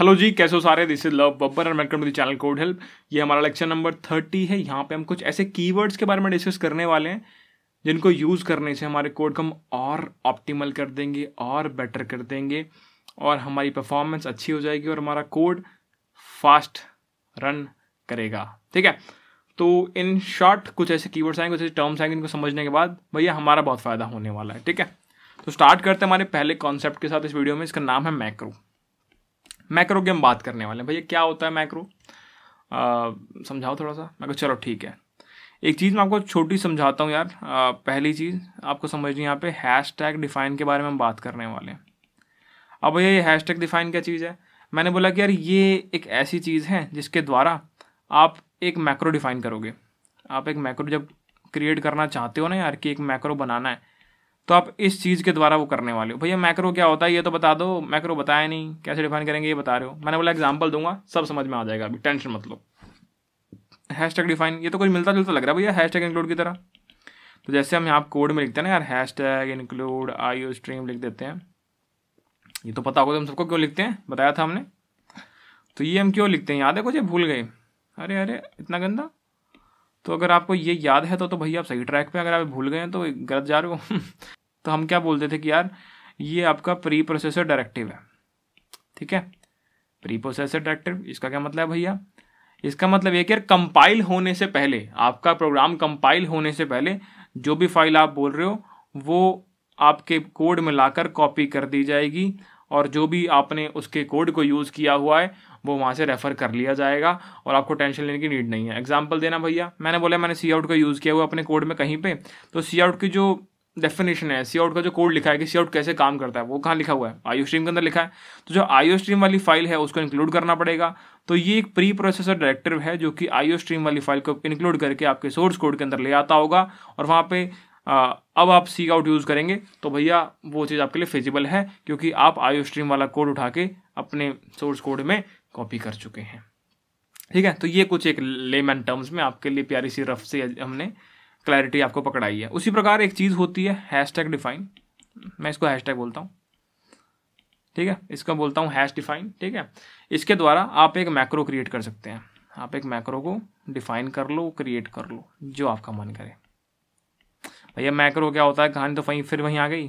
hello जी कैसे हो सारे this is Love Babbar and welcome to the channel code help ये हमारा लेक्चर नंबर थर्टी है यहाँ पे हम कुछ ऐसे कीवर्ड्स के बारे में डिस्कस करने वाले हैं जिनको यूज़ करने से हमारे कोड को हम और ऑप्टिमल कर देंगे और बेटर कर देंगे और हमारी परफॉर्मेंस अच्छी हो जाएगी और हमारा कोड फास्ट रन करेगा ठीक है तो इन शॉर्ट कुछ ऐसे कीवर्ड्स आएंगे कुछ ऐसे टर्म्स आएंगे इनको समझने के बाद भैया हमारा बहुत फ़ायदा होने वाला है ठीक है तो स्टार्ट करते हैं हमारे पहले कॉन्सेप्ट के साथ इस वीडियो में इसका नाम है मैक्रो मैक्रो की हम बात करने वाले हैं भैया क्या होता है मैक्रो समझाओ थोड़ा सा मैं चलो ठीक है एक चीज़ मैं आपको छोटी समझाता हूँ यार आ, पहली चीज़ आपको समझनी यहाँ पे हैश टैग डिफाइन के बारे में हम बात करने वाले हैं अब भैया ये हैश टैग डिफाइन क्या चीज़ है मैंने बोला कि यार ये एक ऐसी चीज़ है जिसके द्वारा आप एक मैक्रो डिफाइन करोगे आप एक मैक्रो जब क्रिएट करना चाहते हो ना यार कि एक मैक्रो बनाना है तो आप इस चीज़ के द्वारा वो करने वाले हो भैया मैक्रो क्या होता है ये तो बता दो मैक्रो बताया नहीं कैसे डिफाइन करेंगे ये बता रहे हो मैंने बोला एग्जाम्पल दूंगा सब समझ में आ जाएगा अभी टेंशन मत लो हैश टैग डिफाइन ये तो कुछ मिलता जुलता लग रहा है भैया हैश टैग इंक्लूड की तरह तो जैसे हम यहाँ कोड में लिखते हैं ना यार hashtag include I stream लिख देते हैं ये तो पता होगा तो हम सबको क्यों लिखते हैं बताया था हमने तो ये हम क्यों लिखते हैं याद है कुछ भूल गए अरे अरे इतना गंदा तो अगर आपको ये याद है तो तो भैया आप सही ट्रैक पे अगर आप भूल गए हैं तो गलत जा रहे हो तो हम क्या बोलते थे कि यार ये आपका प्री प्रोसेसर डायरेक्टिव है ठीक है प्री प्रोसेसर डायरेक्टिव इसका क्या मतलब है भैया इसका मतलब ये कि यार कंपाइल होने से पहले आपका प्रोग्राम कंपाइल होने से पहले जो भी फाइल आप बोल रहे हो वो आपके कोड में लाकर कॉपी कर दी जाएगी और जो भी आपने उसके कोड को यूज़ किया हुआ है वो वहाँ से रेफ़र कर लिया जाएगा और आपको टेंशन लेने की नीड नहीं है एग्जांपल देना भैया मैंने बोला मैंने सी आउट का यूज़ किया हुआ अपने कोड में कहीं पे तो सी आउट की जो डेफिनेशन है सी आउट का जो कोड लिखा है कि सी आउट कैसे काम करता है वो कहाँ लिखा हुआ है आईओ स्ट्रीम के अंदर लिखा है तो जो आईओ स्ट्रीम वाली फाइल है उसको इंक्लूड करना पड़ेगा तो ये एक प्री प्रोसेसर डायरेक्टिव है जो कि आईओ स्ट्रीम वाली फाइल को इंक्लूड करके आपके सोर्स कोड के अंदर ले आता होगा और वहाँ पर अब आप सी आउट यूज़ करेंगे तो भैया वो चीज़ आपके लिए फिजिबल है क्योंकि आप आईओ स्ट्रीम वाला कोड उठा के अपने सोर्स कोड में कॉपी कर चुके हैं ठीक है तो ये कुछ एक लेमन टर्म्स में आपके लिए प्यारी सी रफ से हमने क्लैरिटी आपको पकड़ाई है उसी प्रकार एक चीज़ होती है हैश टैग डिफाइन मैं इसको हैश टैग बोलता हूँ ठीक है इसका बोलता हूँ हैश डिफाइन ठीक है इसके द्वारा आप एक मैक्रो क्रिएट कर सकते हैं आप एक मैक्रो को डिफाइन कर लो क्रिएट कर लो जो आपका मन करे भैया मैक्रो क्या होता है कहानी तो वहीं फिर वहीं आ गई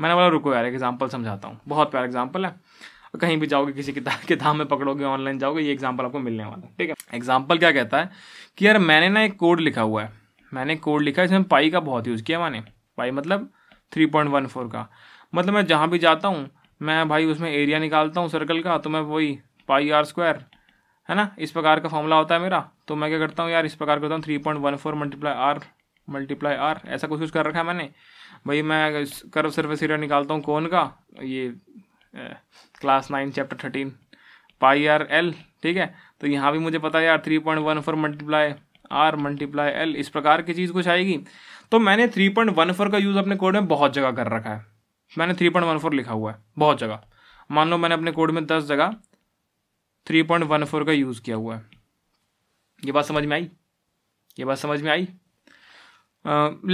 मैंने बोला रुको यार एग्जाम्पल समझाता हूँ बहुत प्यारा एग्जाम्पल है कहीं भी जाओगे किसी किताब किताब में पकड़ोगे ऑनलाइन जाओगे ये एग्जाम्पल आपको मिलने वाला है ठीक है एग्जाम्पल क्या कहता है कि यार मैंने ना एक कोड लिखा हुआ है मैंने कोड लिखा इसमें पाई का बहुत यूज़ किया मैंने पाई मतलब थ्री पॉइंट वन फोर का मतलब मैं जहाँ भी जाता हूँ मैं भाई उसमें एरिया निकालता हूँ सर्कल का तो मैं वही पाई आर स्क्वायर है ना इस प्रकार का फॉर्मूला होता है मेरा तो मैं क्या करता हूँ यार इस प्रकार करता हूँ three point one four multiply R multiply R ऐसा कुछ कुछ कर रखा है मैंने भाई मैं कर्व सर्फेस एरिया निकालता हूँ कौन का ये class nine chapter thirteen pi R L ठीक है तो यहाँ भी मुझे पता है यार three point one four multiply R multiply L इस प्रकार की चीज़ कुछ आएगी तो मैंने थ्री पॉइंट वन फोर का यूज़ अपने कोड में बहुत जगह कर रखा है मैंने थ्री पॉइंट वन फोर लिखा हुआ है बहुत जगह मान लो मैंने अपने कोड में दस जगह थ्री पॉइंट वन फोर का यूज़ किया हुआ है ये बात समझ में आई ये बात समझ में आई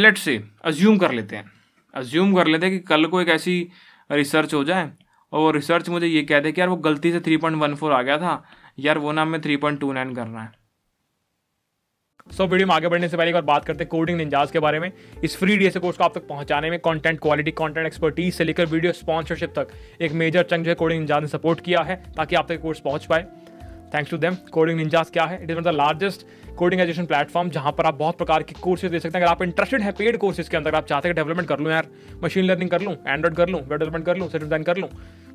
लेट से अज्यूम कर लेते हैं अज्यूम कर लेते हैं कि कल को एक ऐसी रिसर्च हो जाए और वो रिसर्च मुझे ये कह दे कि यार वो गलती से थ्री पॉइंट वन फोर आ गया था यार वो ना हमें थ्री पॉइंट टू नाइन करना है सो वीडियो में आगे बढ़ने से पहले एक बार बात करते हैं कोडिंग निंजाज के बारे में इस फ्री डी कोर्स को आप तक पहुंचाने में कंटेंट क्वालिटी कंटेंट एक्सपर्टीज से लेकर वीडियो स्पॉन्सरशिप तक एक मेजर चंग जो है कोडिंग निंजाज ने सपोर्ट किया है ताकि आप तक कोर्स पहुंच पाए thanks to them Coding Ninjas क्या है it is one the largest coding education platform जहाँ पर आप बहुत प्रकार के कोर्सेज दे सकते हैं अगर आप इंटरेस्टेड है पेड कोर्सेज के अंदर आप चाहते हैं डेवलपमेंट कर लूँ यार मशीन लर्निंग कर लूँ एंड्रॉइड कर लूँ वेब डेवलपमेंट कर लूँ सिर्फ डिजाइन कर लूँ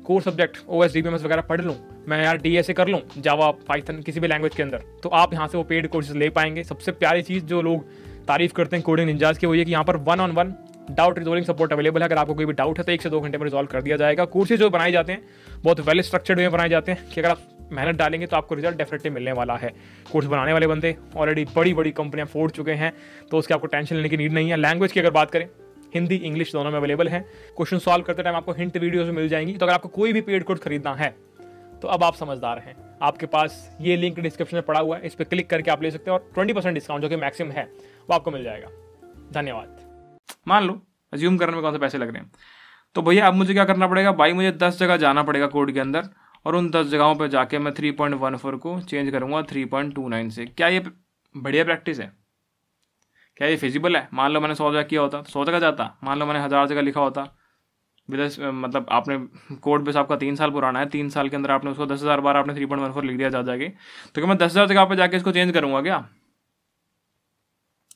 कोर सब्जेक्ट ओ एस वगैरह पढ़ लूँ मैं यार डी कर लूँ जावा पाइथन किसी भी लैंग्वेज के अंदर तो आप यहाँ से वो पेड कोर्सेज ले पाएंगे सबसे प्यारी चीज़ जो लोग तारीफ करते हैं कोडिंग इंजाज की वो ये कि यहाँ पर one on one doubt resolving support available है अगर आपको कोई भी डाउट है तो एक से दो घंटे में रिजॉल्व कर दिया जाएगा कोर्सेज जो बनाए जाते हैं बहुत वेल स्ट्रक्चर्ड में बनाए जाते हैं कि अगर आप मेहनत डालेंगे तो आपको रिजल्ट डेफिनेटली मिलने वाला है कोर्स बनाने वाले बंदे ऑलरेडी बड़ी बड़ी कंपनियां फोड़ चुके हैं तो उसके आपको टेंशन लेने की नीड नहीं है लैंग्वेज की अगर बात करें हिंदी इंग्लिश दोनों में अवेलेबल हैं क्वेश्चन सॉल्व करते टाइम आपको हिंट वीडियोज मिल जाएंगी तो अगर आपको कोई भी पेड कोड खरीदना है तो अब आप समझदार हैं आपके पास ये लिंक डिस्क्रिप्शन में पड़ा हुआ है इस पर क्लिक करके आप ले सकते हैं और ट्वेंटी परसेंट डिस्काउंट जो कि मैक्सिमम है वो आपको मिल जाएगा धन्यवाद मान लो ज्यूम करने में कौन से पैसे लग रहे हैं तो भैया अब मुझे क्या करना पड़ेगा भाई मुझे दस जगह जाना पड़ेगा कोड के अंदर और उन दस जगहों पर जाके मैं थ्री पॉइंट वन फोर को चेंज करूँगा थ्री पॉइंट टू नाइन से क्या ये बढ़िया प्रैक्टिस है क्या ये फिजिबल है मान लो मैंने सौ जगह किया होता तो सौ जगह जाता मान लो मैंने हज़ार जगह लिखा होता विद मतलब आपने कोड बेस आपका तीन साल पुराना है तीन साल के अंदर आपने उसको दस हज़ार बार आपने थ्री पॉइंट वन फोर लिख दिया जा जाके तो क्या मैं दस हज़ार जगह पर जाके इसको चेंज करूँगा क्या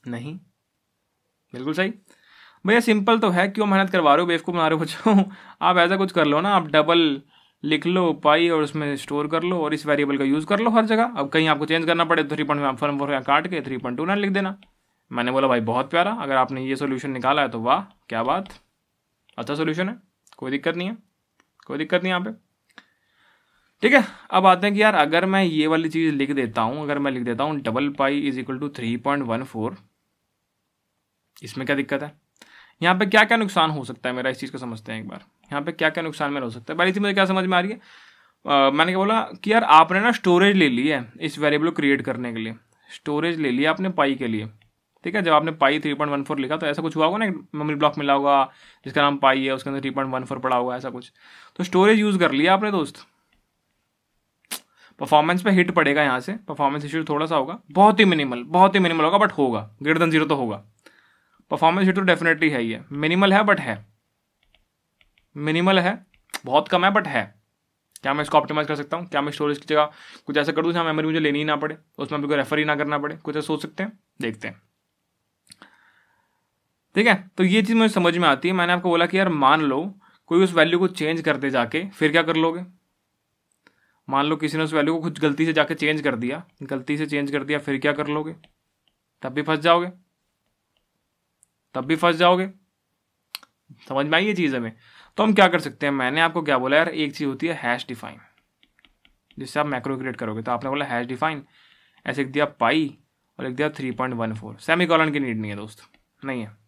नहीं बिल्कुल सही भैया सिंपल तो है क्यों मेहनत करवा रहे हो बेवकूफ़ बना रहे हो बच्चों आप ऐसा कुछ कर लो ना आप डबल लिख लो पाई और उसमें स्टोर कर लो और इस वेरिएबल का यूज़ कर लो हर जगह अब कहीं आपको चेंज करना पड़े तो थ्री पॉइंट वन फोर काट के थ्री पॉइंट टू ना लिख देना मैंने बोला भाई बहुत प्यारा अगर आपने ये सोल्यूशन निकाला है तो वाह क्या बात अच्छा सोल्यूशन है कोई दिक्कत नहीं है कोई दिक्कत नहीं यहाँ पे ठीक है अब आते हैं कि यार अगर मैं ये वाली चीज़ लिख देता हूँ अगर मैं लिख देता हूँ double pi is equal to three point one four इसमें क्या दिक्कत है यहाँ पे क्या क्या नुकसान हो सकता है मेरा इस चीज़ को समझते हैं एक बार यहाँ पे क्या क्या नुकसान मेरा हो सकता है पहली चीज़ मुझे क्या समझ में आ रही है आ, मैंने क्या बोला कि यार आपने ना स्टोरेज ले ली है इस वेरिएबल को क्रिएट करने के लिए स्टोरेज ले लिया आपने पाई के लिए ठीक है जब आपने pi three point one four लिखा तो ऐसा कुछ हुआ होगा ना मेमोरी ब्लॉक मिला होगा जिसका नाम पाई है उसके अंदर थ्री पॉइंट वन फोर पड़ा होगा ऐसा कुछ तो स्टोरेज यूज़ कर लिया आपने दोस्त परफॉर्मेंस पे हिट पड़ेगा यहाँ से परफॉर्मेंस इशू थोड़ा सा होगा बहुत ही मिनिमल बहुत ही मिनिमल होगा बट होगा ग्रेटर देन जीरो तो होगा परफॉर्मेंस हिट तो डेफिनेटली है ये मिनिमल है बट है मिनिमल है बहुत कम है बट है क्या मैं इसको ऑप्टिमाइज कर सकता हूँ क्या मैं स्टोरेज की जगह कुछ ऐसा कर दूँ जहाँ मेमोरी मुझे लेनी ही ना पड़े उसमें मेरे को रेफर ही ना करना पड़े कुछ ऐसा सोच सकते हैं देखते हैं ठीक है तो ये चीज़ मुझे समझ में आती है मैंने आपको बोला कि यार मान लो कोई उस वैल्यू को चेंज कर दे जाके फिर क्या कर लोगे मान लो किसी ने उस वैल्यू को कुछ गलती से जाके चेंज कर दिया गलती से चेंज कर दिया फिर क्या कर लोगे तब भी फंस जाओगे तब भी फंस जाओगे समझ में आई ये चीज़ हमें तो हम क्या कर सकते हैं मैंने आपको क्या बोला यार एक चीज़ होती है हैश डिफाइन जिससे आप मैक्रो क्रिएट करोगे तो आपने बोला हैश डिफाइन ऐसे एक दिया पाई और एक दिया three point one four semicolon की नीड नहीं है दोस्त नहीं है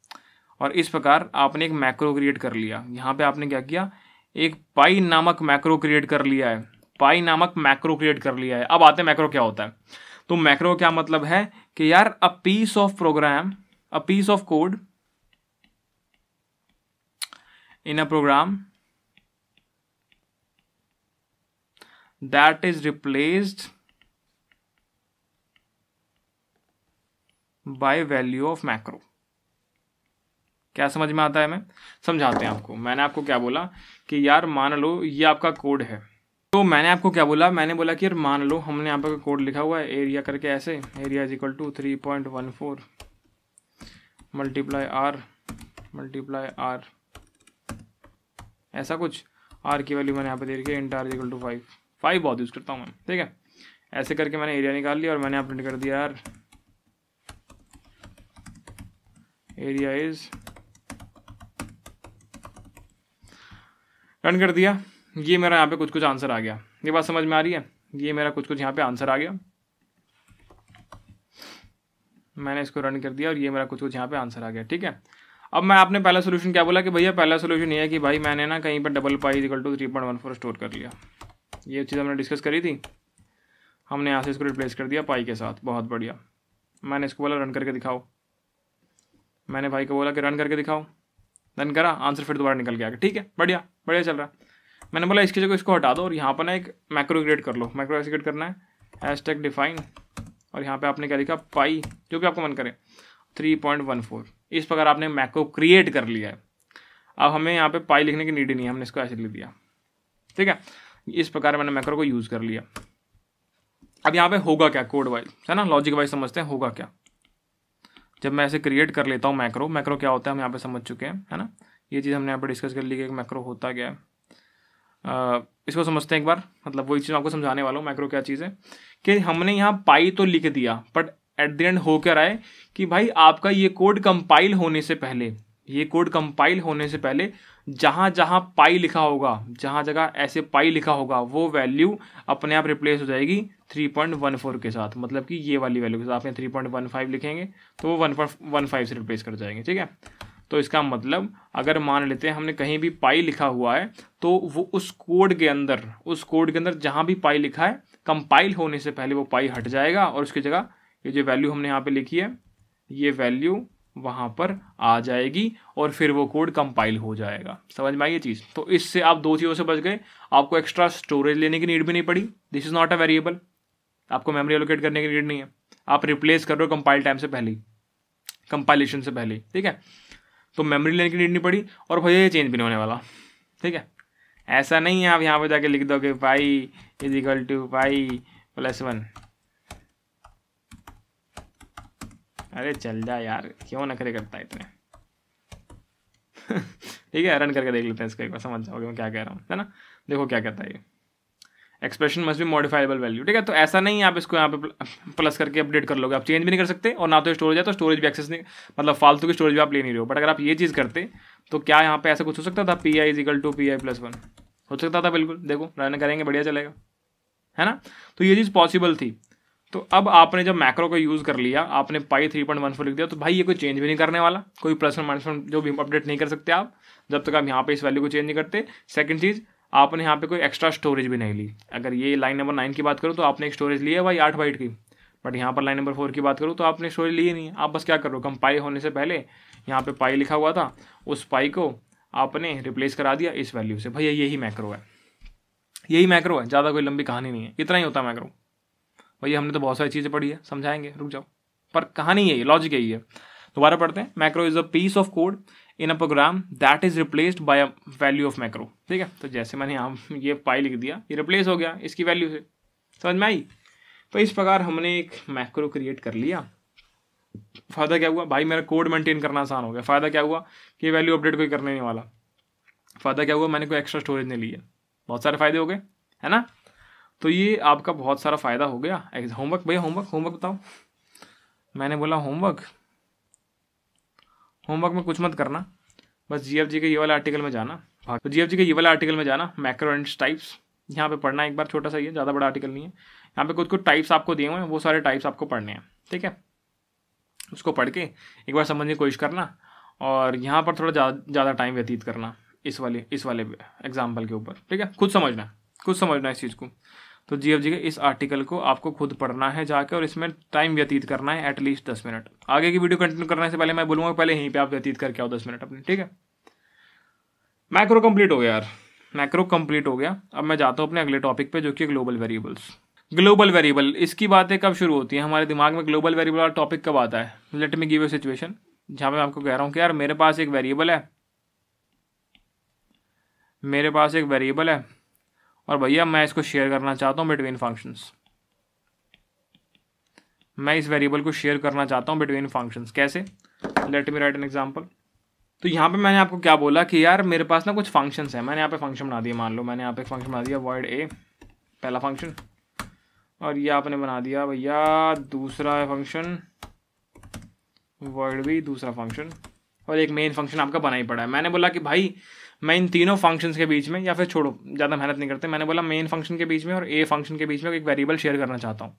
और इस प्रकार आपने एक मैक्रो क्रिएट कर लिया यहाँ पे आपने क्या किया एक पाई नामक मैक्रो क्रिएट कर लिया है पाई नामक मैक्रो क्रिएट कर लिया है अब आते हैं मैक्रो क्या होता है तो मैक्रो क्या मतलब है कि यार a piece of program a piece of code in a program that is replaced by value of macro क्या समझ में आता है मैं समझाते हैं आपको मैंने आपको क्या बोला कि यार मान लो ये आपका कोड है तो मैंने आपको क्या बोला मैंने बोला कि यार मान लो हमने यहाँ पर कोड लिखा हुआ है एरिया करके ऐसे area is equal to three point one four multiply R multiply R ऐसा कुछ आर की वैल्यू मैंने यहाँ पर दे रखी है inter R equal to five five बहुत यूज़ करता हूँ मैं ठीक है ऐसे करके मैंने एरिया निकाल लिया और मैंने यहाँ प्रिंट कर दिया यार एरिया इज़ रन कर दिया ये मेरा यहाँ पे कुछ कुछ आंसर आ गया ये बात समझ में आ रही है ये मेरा कुछ कुछ यहाँ पे आंसर आ गया मैंने इसको रन कर दिया और ये मेरा कुछ कुछ यहाँ पे आंसर आ गया ठीक है अब मैं आपने पहला सोल्यूशन क्या बोला कि भैया पहला सोल्यूशन ये है कि भाई मैंने ना कहीं पर double pi equal to three point one four store कर लिया ये चीज़ हमने डिस्कस करी थी हमने यहाँ से इसको रिप्लेस कर दिया पाई के साथ बहुत बढ़िया मैंने इसको बोला रन करके दिखाओ मैंने भाई को बोला कि रन करके दिखाओ देन करा आंसर फिर दोबारा निकल के गया ठीक है बढ़िया बढ़िया चल रहा है मैंने बोला इसकी जगह इसको हटा दो और यहाँ पर ना एक मैक्रो क्रिएट कर लो मैक्रो ऐसे क्रिएट करना है एस टेक डिफाइन और यहाँ पे आपने क्या लिखा पाई जो कि आपको मन करे थ्री पॉइंट वन फोर इस प्रकार आपने मैक्रो क्रिएट कर लिया है अब हमें यहाँ पे पाई लिखने की नीड नहीं है हमने इसको ऐसे लिख दिया ठीक है इस प्रकार मैंने मैक्रो को यूज़ कर लिया अब यहाँ पे होगा क्या कोड वाइज है ना लॉजिक वाइज समझते हैं होगा क्या जब मैं ऐसे क्रिएट कर लेता हूँ मैक्रो मैक्रो क्या होता है हम यहाँ पे समझ चुके हैं है ना ये चीज़ हमने यहाँ पे डिस्कस कर ली कि मैक्रो होता क्या है इसको समझते हैं एक बार मतलब वही चीज़ आपको समझाने वाला हूँ मैक्रो क्या चीज़ है कि हमने यहाँ पाई तो लिख दिया बट एट द एंड होकर आए कि भाई आपका ये कोड कंपाइल होने से पहले ये कोड कंपाइल होने से पहले जहाँ जहाँ पाई लिखा होगा जहाँ जगह ऐसे पाई लिखा होगा वो वैल्यू अपने आप रिप्लेस हो जाएगी 3.14 के साथ मतलब कि ये वाली वैल्यू के साथ आपने 3.15 लिखेंगे तो वो 1.15 से रिप्लेस कर जाएंगे ठीक है तो इसका मतलब अगर मान लेते हैं हमने कहीं भी पाई लिखा हुआ है तो वो उस कोड के अंदर उस कोड के अंदर जहाँ भी पाई लिखा है कंपाइल होने से पहले वो पाई हट जाएगा और उसकी जगह ये जो वैल्यू हमने यहाँ पर लिखी है ये वैल्यू वहाँ पर आ जाएगी और फिर वो कोड कंपाइल हो जाएगा समझ में आई ये चीज़ तो इससे आप दो चीज़ों से बच गए आपको एक्स्ट्रा स्टोरेज लेने की नीड भी नहीं पड़ी this is not a variable आपको मेमोरी एलोकेट करने की नीड नहीं है आप रिप्लेस कर रहे हो कंपाइल टाइम से पहले कंपाइलेशन से पहले ठीक है तो मेमोरी लेने की नीड नहीं पड़ी और भैया ये चेंज भी नहीं होने वाला ठीक है ऐसा नहीं है आप यहाँ पर जाके लिख दो कि pi is equal to pi plus one अरे चल जा यार क्यों नखरे करता है इतने ठीक है रन करके देख लेते हैं इसको एक बार समझ जाओगे मैं क्या कह रहा हूँ है ना देखो क्या कहता है ये एक्सप्रेशन मस्ट भी मॉडिफाइबल वैल्यू ठीक है तो ऐसा नहीं आप इसको यहाँ पे प्लस करके अपडेट कर लोगे आप चेंज भी नहीं कर सकते और ना तो स्टोरेज है तो स्टोरेज भी एक्सेस नहीं मतलब फालतू की स्टोरेज भी आप ले नहीं रहे हो बट अगर आप ये चीज़ करते तो क्या यहाँ पे ऐसा कुछ हो सकता था P I is equal to P I plus one हो सकता था बिल्कुल देखो रन करेंगे बढ़िया चलेगा है ना तो ये चीज़ पॉसिबल थी तो अब आपने जब मैक्रो को यूज़ कर लिया आपने pi three point one four लिख दिया तो भाई ये कोई चेंज भी नहीं करने वाला कोई प्लस वन माइनस जो भी अपडेट नहीं कर सकते आप जब तक आप यहाँ पे इस वैल्यू को चेंज नहीं करते सेकंड चीज़ आपने यहाँ पे कोई एक्स्ट्रा स्टोरेज भी नहीं ली अगर ये लाइन नंबर नाइन की बात करूँ तो आपने एक स्टोरेज लिया है भाई आठ बाइट की बट यहाँ पर लाइन नंबर फोर की बात करूँ तो आपने स्टोरेज ली नहीं आप बस क्या करो कम पाई होने से पहले यहाँ पर पाई लिखा हुआ था उस पाई को आपने रिप्लेस करा दिया इस वैल्यू से भैया यही मैक्रो है यही मैक्रो है ज़्यादा कोई लंबी कहानी नहीं है इतना ही होता है मैक्रो भैया हमने तो बहुत सारी चीज़ें पढ़ी है समझाएंगे रुक जाओ पर कहानी यही है लॉजिक यही है दोबारा पढ़ते हैं macro is a piece of code in a program that is replaced by a value of macro ठीक है तो जैसे मैंने यहाँ ये पाई लिख दिया ये रिप्लेस हो गया इसकी वैल्यू से समझ में आई तो इस प्रकार हमने एक मैक्रो क्रिएट कर लिया फ़ायदा क्या हुआ भाई मेरा कोड मेंटेन करना आसान हो गया फ़ायदा क्या हुआ कि वैल्यू अपडेट कोई करने नहीं वाला फ़ायदा क्या हुआ मैंने कोई एक्स्ट्रा स्टोरेज नहीं लिया बहुत सारे फ़ायदे हो गए है ना तो ये आपका बहुत सारा फ़ायदा हो गया होमवर्क भैया होमवर्क होमवर्क बताओ मैंने बोला होमवर्क होमवर्क में कुछ मत करना बस जीएफजी के ये वाले आर्टिकल में जाना तो जीएफजी के ये वाला आर्टिकल में जाना मैक्रो एंड टाइप्स यहाँ पे पढ़ना एक बार छोटा सा ही है ज़्यादा बड़ा आर्टिकल नहीं है यहाँ पे कुछ कुछ टाइप्स आपको दिए हुए हैं वो सारे टाइप्स आपको पढ़ने हैं ठीक है उसको पढ़ के एक बार समझने की कोशिश करना और यहाँ पर थोड़ा ज़्यादा जा, टाइम व्यतीत करना इस वाले इस वाले एग्जाम्पल के ऊपर ठीक है खुद समझना कुछ समझना इस चीज़ को तो जी एफ जी के इस आर्टिकल को आपको खुद पढ़ना है जाकर और इसमें टाइम व्यतीत करना है एटलीस्ट दस मिनट आगे की वीडियो कंटिन्यू करने से पहले मैं बोलूँगा पहले यहीं पर आप व्यतीत करके आओ दस मिनट अपने ठीक है मैक्रो कंप्लीट हो गया यार मैक्रो कंप्लीट हो गया अब मैं जाता हूँ अपने अगले टॉपिक पे जो कि ग्लोबल वेरिएबल्स ग्लोबल वेरिएबल इसकी बातें कब शुरू होती हैं हमारे दिमाग में ग्लोबल वेरिएबल वाला टॉपिक कब आता है let me give you situation जहाँ मैं आपको कह रहा हूँ कि यार मेरे पास एक वेरिएबल है मेरे पास एक वेरिएबल है और भैया मैं इसको शेयर करना चाहता हूँ बिटवीन फंक्शंस मैं इस वेरिएबल को शेयर करना चाहता हूँ बिटवीन फंक्शंस कैसे let me write an example तो यहाँ पे मैंने आपको क्या बोला कि यार मेरे पास ना कुछ फंक्शंस हैं मैंने यहाँ पे फंक्शन बना दिया मान लो मैंने यहाँ पे फंक्शन बना दिया वर्ड ए पहला फंक्शन और ये आपने बना दिया भैया दूसरा फंक्शन वर्ड बी दूसरा फंक्शन और एक मेन फंक्शन आपका बना ही पड़ा है मैंने बोला कि भाई मैं इन तीनों फंक्शंस के बीच में या फिर छोड़ो ज़्यादा मेहनत नहीं करते मैंने बोला मेन फंक्शन के बीच में और ए फंक्शन के बीच में एक वेरिएबल शेयर करना चाहता हूँ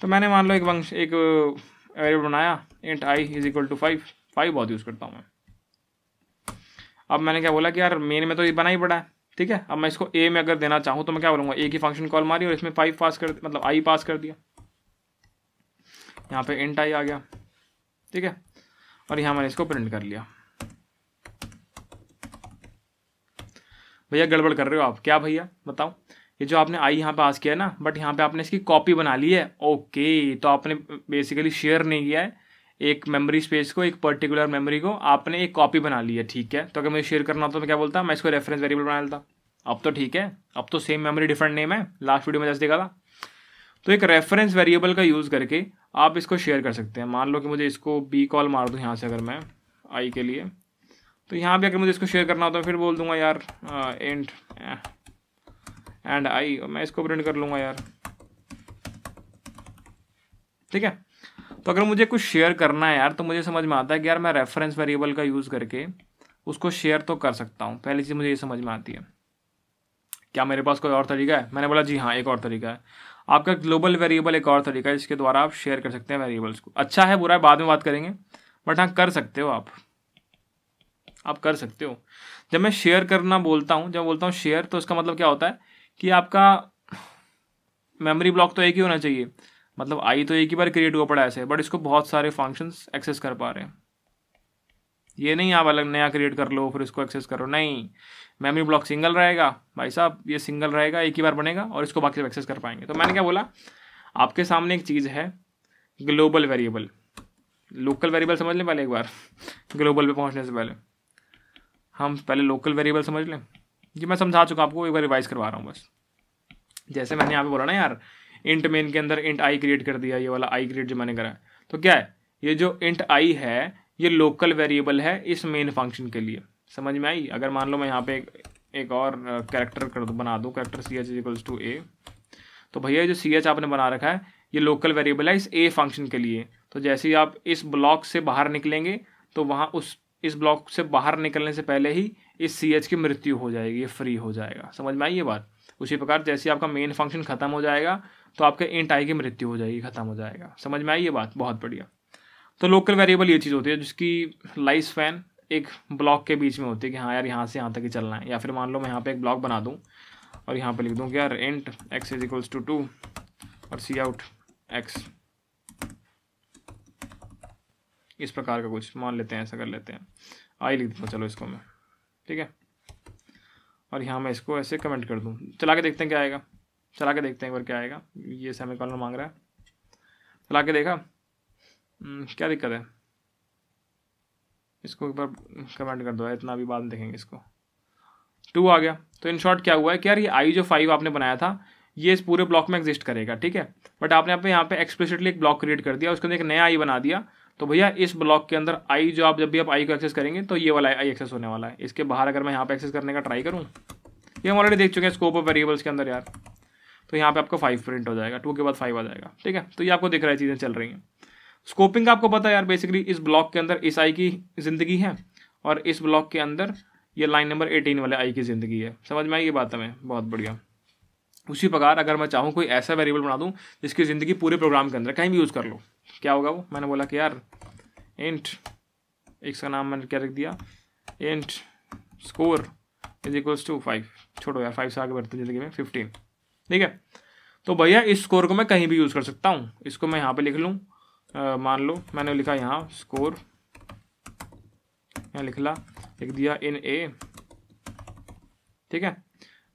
तो मैंने मान लो एक फंक्शन एक वेरिएबल uh, बनाया int I is equal to five five बहुत यूज़ करता हूँ मैं अब मैंने क्या बोला कि यार मेन में तो ये बना ही पड़ा है ठीक है अब मैं इसको ए में अगर देना चाहूँ तो मैं क्या बोलूँगा ए की फंक्शन कॉल मारी और इसमें फाइव पास कर मतलब आई पास कर दिया यहाँ पे इंट आई आ गया ठीक है और यहाँ मैंने इसको प्रिंट कर लिया भैया गड़बड़ कर रहे हो आप क्या भैया बताओ ये जो आपने आई यहाँ पे पास किया है ना बट यहाँ पे आपने इसकी कॉपी बना ली है ओके तो आपने बेसिकली शेयर नहीं किया है एक मेमोरी स्पेस को एक पर्टिकुलर मेमोरी को आपने एक कॉपी बना ली है ठीक है तो अगर मुझे शेयर करना होता तो मैं क्या बोलता मैं इसको रेफरेंस वेरिएबल बना लेता अब तो ठीक है अब तो सेम मेमोरी डिफरेंट नेम है लास्ट वीडियो में जैसे देखा था तो एक रेफरेंस वेरिएबल का यूज़ करके आप इसको शेयर कर सकते हैं मान लो कि मुझे इसको बी कॉल मार दूँ यहाँ से अगर मैं आई के लिए तो यहाँ भी अगर मुझे इसको शेयर करना होता तो है फिर बोल दूंगा यार एंड एंड आई मैं इसको प्रिंट कर लूँगा यार ठीक है तो अगर मुझे कुछ शेयर करना है यार तो मुझे समझ में आता है कि यार मैं रेफरेंस वेरिएबल का यूज़ करके उसको शेयर तो कर सकता हूँ पहली चीज़ मुझे ये समझ में आती है क्या मेरे पास कोई और तरीका है मैंने बोला जी हाँ एक और तरीका है आपका ग्लोबल वेरिएबल एक और तरीका है जिसके द्वारा आप शेयर कर सकते हैं वेरिएबल्स को अच्छा है बुरा है बाद में बात करेंगे बट हाँ कर सकते हो आप आप कर सकते हो जब मैं शेयर करना बोलता हूँ जब बोलता हूँ शेयर तो इसका मतलब क्या होता है कि आपका मेमोरी ब्लॉक तो एक ही होना चाहिए मतलब आई तो एक ही बार क्रिएट हुआ पड़ा ऐसे बट इसको बहुत सारे फंक्शंस एक्सेस कर पा रहे हैं ये नहीं आप अलग नया क्रिएट कर लो फिर इसको एक्सेस करो नहीं मेमोरी ब्लॉक सिंगल रहेगा भाई साहब ये सिंगल रहेगा एक ही बार बनेगा और इसको बाकी सब एक्सेस कर पाएंगे तो मैंने क्या बोला आपके सामने एक चीज़ है ग्लोबल वेरिएबल लोकल वेरिएबल समझ लें पहले एक बार ग्लोबल पे पहुंचने से पहले हम पहले लोकल वेरिएबल समझ लें जी मैं समझा चुका आपको एक बार रिवाइज करवा रहा हूँ बस जैसे मैंने यहाँ पे बोला ना यार इंट मेन के अंदर इंट आई क्रिएट कर दिया ये वाला आई क्रिएट जो मैंने करा तो क्या है ये जो इंट आई है ये लोकल वेरिएबल है इस मेन फंक्शन के लिए समझ में आई अगर मान लो मैं यहाँ पे एक, एक और कैरेक्टर कर दूँ बना दूँ character C H is equals to A तो भैया जो सी एच आपने बना रखा है ये लोकल वेरिएबल है इस ए फंक्शन के लिए तो जैसे ही आप इस ब्लॉक से बाहर निकलेंगे तो वहाँ उस इस ब्लॉक से बाहर निकलने से पहले ही इस सी एच की मृत्यु हो जाएगी ये फ्री हो जाएगा समझ में आई ये बात उसी प्रकार जैसे आपका मेन फंक्शन खत्म हो जाएगा तो आपके इंट आई की मृत्यु हो जाएगी खत्म हो जाएगा समझ में आई ये बात बहुत बढ़िया तो लोकल वेरिएबल ये चीज़ होती है जिसकी लाइफ स्पैन एक ब्लॉक के बीच में होती है कि हाँ यार यहाँ से यहाँ तक ही चलना है या फिर मान लो मैं यहाँ पे एक ब्लॉक बना दूँ और यहाँ पे लिख दूँ कि यार int X is equals to two और सी आउट एक्स इस प्रकार का कुछ मान लेते हैं ऐसा कर लेते हैं आई लिख देता हूँ चलो इसको मैं ठीक है और यहाँ मैं इसको ऐसे कमेंट कर दूँ चला के देखते हैं क्या आएगा चला के देखते हैं एक बार क्या आएगा ये सेमी कॉलर मांग रहा है चला के देखा हम्म, क्या दिक्कत है इसको एक बार कमेंट कर दो इतना भी बाद में देखेंगे इसको टू आ गया तो इन शॉर्ट क्या हुआ है कि यार ये आई जो फाइव आपने बनाया था ये इस पूरे ब्लॉक में एग्जिस्ट करेगा ठीक है बट आपने यहाँ यहाँ पे एक्सप्लिसिटली एक ब्लॉक क्रिएट कर दिया उसके अंदर एक नया आई बना दिया तो भैया इस ब्लॉक के अंदर आई जो आप जब भी आप आई को एक्सेस करेंगे तो ये वाला आई एक्सेस होने वाला है इसके बाहर अगर मैं यहाँ पे एक्सेस करने का ट्राई करूँ ये हम ऑलरेडी देख चुके हैं स्कोप ऑफ वेरिएबल्स के अंदर यार तो यहाँ पे आपको फाइव प्रिंट हो जाएगा टू के बाद फाइव आ जाएगा ठीक है तो ये आपको दिख रहा है चीज़ें चल रही हैं स्कोपिंग का आपको पता है यार बेसिकली इस ब्लॉक के अंदर इस आई की ज़िंदगी है और इस ब्लॉक के अंदर ये लाइन नंबर एटीन वाले आई की ज़िंदगी है समझ में आई ये बात हमें बहुत बढ़िया उसी प्रकार अगर मैं चाहूँ कोई ऐसा वेरिएबल बना दूँ जिसकी ज़िंदगी पूरे प्रोग्राम के अंदर कहीं भी यूज़ कर लो क्या होगा वो मैंने बोला कि यार इंट एक का नाम मैंने क्या रख दिया int score is equals to five छोड़ो यार फाइव से आगे बढ़ते जिंदगी में फिफ्टीन ठीक है तो भैया इस स्कोर को मैं कहीं भी यूज़ कर सकता हूँ इसको मैं यहाँ पे लिख लूँ मान लो मैंने लिखा यहाँ स्कोर यहाँ लिख ला लिख दिया इन ए ठीक है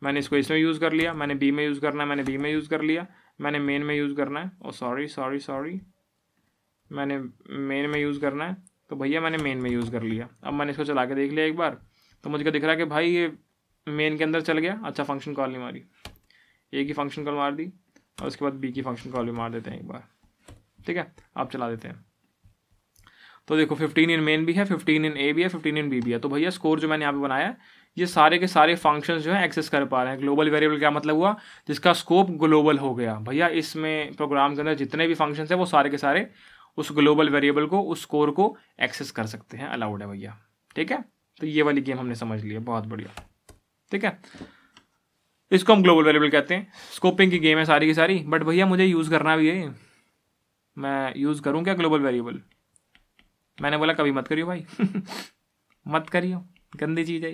मैंने इसको इसमें यूज़ कर लिया मैंने बी में यूज़ करना है मैंने बी में यूज़ कर लिया मैंने मेन में यूज़ करना है ओ सॉरी सॉरी सॉरी मैंने मेन में यूज़ करना है तो भैया मैंने मेन में यूज़ कर लिया अब मैंने इसको चला के देख लिया एक बार तो मुझे क्या दिख रहा है कि भाई ये मेन के अंदर चल गया अच्छा फंक्शन कॉल नहीं मारी ए की फंक्शन कॉल मार दी और उसके बाद बी की फंक्शन कॉल भी मार देते हैं एक बार ठीक है आप चला देते हैं तो देखो फिफ्टीन इन मेन भी है फिफ्टीन इन ए भी है फिफ्टीन इन बी भी है तो भैया स्कोर जो मैंने यहाँ पे बनाया है ये सारे के सारे फंक्शंस जो है एक्सेस कर पा रहे हैं ग्लोबल वेरिएबल क्या मतलब हुआ जिसका स्कोप ग्लोबल हो गया भैया इसमें प्रोग्राम के अंदर जितने भी फंक्शंस हैं वो सारे के सारे उस ग्लोबल वेरिएबल को उस स्कोर को एक्सेस कर सकते हैं अलाउड है भैया ठीक है तो ये वाली गेम हमने समझ लिया है बहुत बढ़िया ठीक है इसको हम ग्लोबल वेरिएबल कहते हैं स्कोपिंग की गेम है सारी की सारी बट भैया मुझे यूज़ करना भी है मैं यूज़ करूँ क्या ग्लोबल वेरिएबल मैंने बोला कभी मत करियो भाई मत करियो गंदी चीज़ है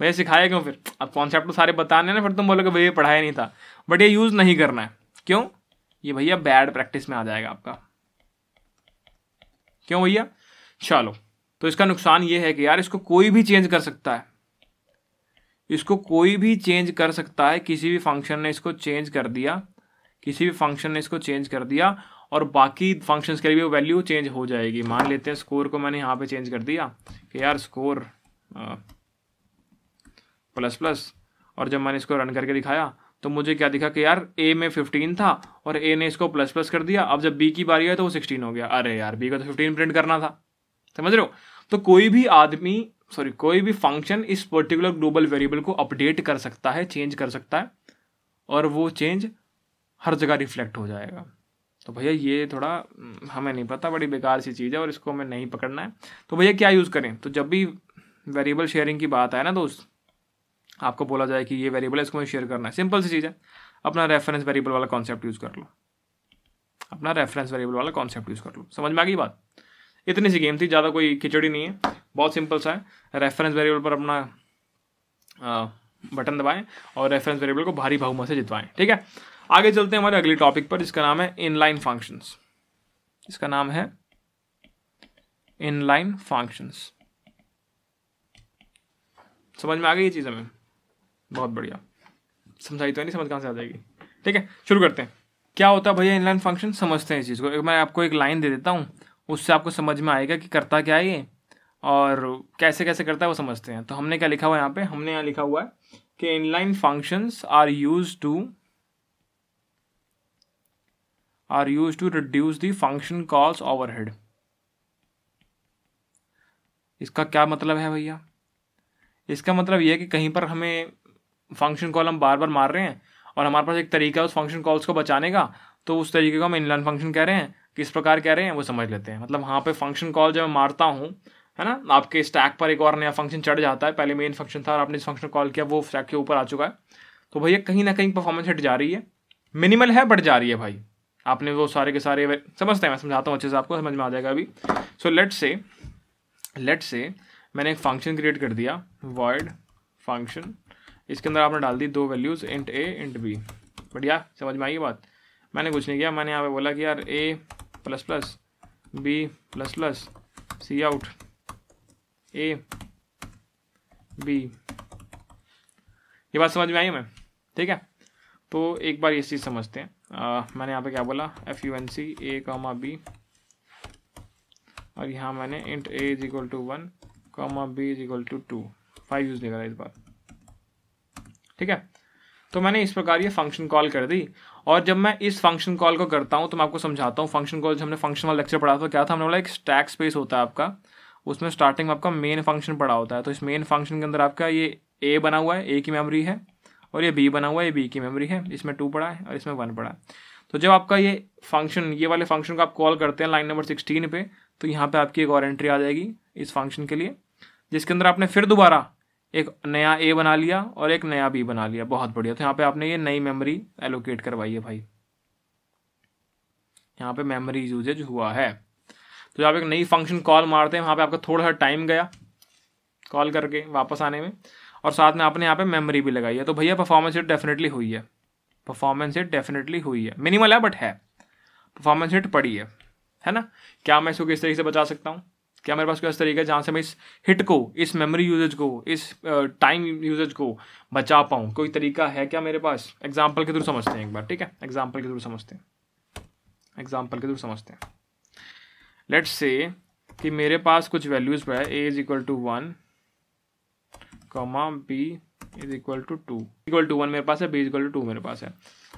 भैया सिखाया क्यों फिर अब कॉन्सेप्ट तो सारे बताने ना फिर तुम बोलोगे भैया पढ़ाया नहीं था बट ये यूज़ नहीं करना है क्यों ये भैया बैड प्रैक्टिस में आ जाएगा आपका क्यों भैया चलो तो इसका नुकसान ये है कि यार इसको कोई भी चेंज कर सकता है इसको कोई भी चेंज कर सकता है किसी भी फंक्शन ने इसको चेंज कर दिया किसी भी फंक्शन ने इसको चेंज कर दिया और बाकी फंक्शंस के लिए भी वैल्यू चेंज हो जाएगी मान लेते हैं स्कोर को मैंने यहाँ पे चेंज कर दिया कि यार स्कोर प्लस प्लस और जब मैंने इसको रन करके दिखाया तो मुझे क्या दिखा कि यार ए में फिफ्टीन था और ए ने इसको प्लस प्लस कर दिया अब जब बी की बारी आई तो वो सिक्सटीन हो गया अरे यार बी का तो फिफ्टीन प्रिंट करना था समझ रहे हो तो कोई भी आदमी सॉरी कोई भी फंक्शन इस पर्टिकुलर ग्लोबल वेरिएबल को अपडेट कर सकता है चेंज कर सकता है और वो चेंज हर जगह रिफ्लेक्ट हो जाएगा तो भैया ये थोड़ा हम्म, हमें नहीं पता बड़ी बेकार सी चीज़ है और इसको हमें नहीं पकड़ना है तो भैया क्या यूज़ करें तो जब भी वेरिएबल शेयरिंग की बात आए ना दोस्त आपको बोला जाए कि ये वेरिएबल है इसको शेयर करना है सिंपल सी चीज़ है अपना रेफरेंस वेरिएबल वाला कॉन्सेप्ट यूज़ कर लो अपना रेफरेंस वेरिएबल वाला कॉन्सेप्ट यूज़ कर लो समझ में आ गई बात इतनी सी गेम थी ज़्यादा कोई खिचड़ी नहीं है बहुत सिंपल सा है रेफरेंस वेरिएबल पर अपना बटन दबाएं और रेफरेंस वेरिएबल को भारी बहुमत से जितवाएं ठीक है आगे चलते हैं हमारे अगले टॉपिक पर जिसका नाम है इनलाइन फंक्शंस इसका नाम है इनलाइन फंक्शंस समझ में आ गई ये चीज़ हमें बहुत बढ़िया समझाई तो नहीं समझ कहाँ से आ जाएगी ठीक है शुरू करते हैं क्या होता है भैया इनलाइन फंक्शन समझते हैं इस चीज़ को मैं आपको एक लाइन दे देता हूँ उससे आपको समझ में आएगा कि करता क्या है ये और कैसे कैसे करता है वो समझते हैं तो हमने क्या लिखा हुआ है यहाँ पे हमने यहाँ लिखा हुआ है कि inline functions are use to are use to reduce the function calls overhead इसका क्या मतलब है भैया इसका मतलब यह है कि कहीं पर हमें फंक्शन कॉल हम बार बार मार रहे हैं और हमारे पास एक तरीका है उस फंक्शन कॉल्स को बचाने का तो उस तरीके को हम इनलाइन फंक्शन कह रहे हैं किस प्रकार कह रहे हैं वो समझ लेते हैं मतलब वहाँ पे फंक्शन कॉल जब मैं मारता हूँ है ना आपके स्टैक पर एक और नया फंक्शन चढ़ जाता है पहले मेन फंक्शन था और आपने फंक्शन कॉल किया वो स्टैक के ऊपर आ चुका है तो भैया कहीं ना कहीं परफॉर्मेंस हट जा रही है मिनिमल है बढ़ जा रही है भाई आपने वो सारे के सारे समझते हैं मैं समझाता हूँ अच्छे से आपको समझ में आ जाएगा अभी सो लेट से लेट से मैंने एक फंक्शन क्रिएट कर दिया वर्ड फंक्शन इसके अंदर आपने डाल दी दो values int A int B बढ़िया समझ में आई बात मैंने कुछ नहीं किया मैंने यहाँ पे बोला कि यार A plus plus B plus plus cout A B ये बात समझ में आई मैं ठीक है तो एक बार ये चीज़ समझते हैं आ, मैंने यहाँ पे क्या बोला F U N C A comma B और यहाँ मैंने int A is equal to one comma B is equal to two five use नहीं करा इस बार ठीक है तो मैंने इस प्रकार ये फंक्शन कॉल कर दी और जब मैं इस फंक्शन कॉल को करता हूँ तो मैं आपको समझाता हूँ फंक्शन कॉल जब हमने फंक्शन वाला लेक्चर पढ़ा था तो क्या था हमने बोला एक स्टैक स्पेस होता है आपका उसमें स्टार्टिंग में आपका मेन फंक्शन पड़ा होता है तो इस मेन फंक्शन के अंदर आपका ये ए बना हुआ है ए की मेमोरी है और ये बी बना हुआ है ये बी की मेमोरी है इसमें टू पड़ा है और इसमें वन पड़ा है तो जब आपका ये फंक्शन ये वाले फंक्शन को आप कॉल करते हैं लाइन नंबर सिक्सटीन पे तो यहाँ पे आपकी एक और एंट्री आ जाएगी इस फंक्शन के लिए जिसके अंदर आपने फिर दोबारा एक नया ए बना लिया और एक नया बी बना लिया बहुत बढ़िया तो यहाँ पे आपने ये नई मेमोरी एलोकेट करवाई है भाई यहाँ पे मेमोरी यूजेज हुआ है तो आप एक नई फंक्शन कॉल मारते हैं वहाँ पे आपका थोड़ा सा टाइम गया कॉल करके वापस आने में और साथ में आपने यहाँ पे मेमोरी भी लगाई है तो भैया परफॉर्मेंस हिट डेफिनेटली हुई है परफॉर्मेंस हिट डेफिनेटली हुई है मिनिमल है बट है परफॉर्मेंस हिट पड़ी है है ना क्या मैं इसको किस तरीके से बचा सकता हूँ क्या मेरे पास कोई ऐसा तरीका है जहाँ से मैं इस हिट को इस मेमोरी यूजेज को इस टाइम यूजेज को बचा पाऊँ कोई तरीका है क्या मेरे पास एग्जाम्पल के थ्रू समझते हैं एक बार ठीक है एग्जाम्पल के थ्रू समझते हैं एग्जाम्पल के थ्रू समझते हैं लेट्स से कि मेरे पास कुछ वैल्यूज़ पर है A is equal to one comma B is equal to two equal to one मेरे पास है B is equal to two मेरे पास है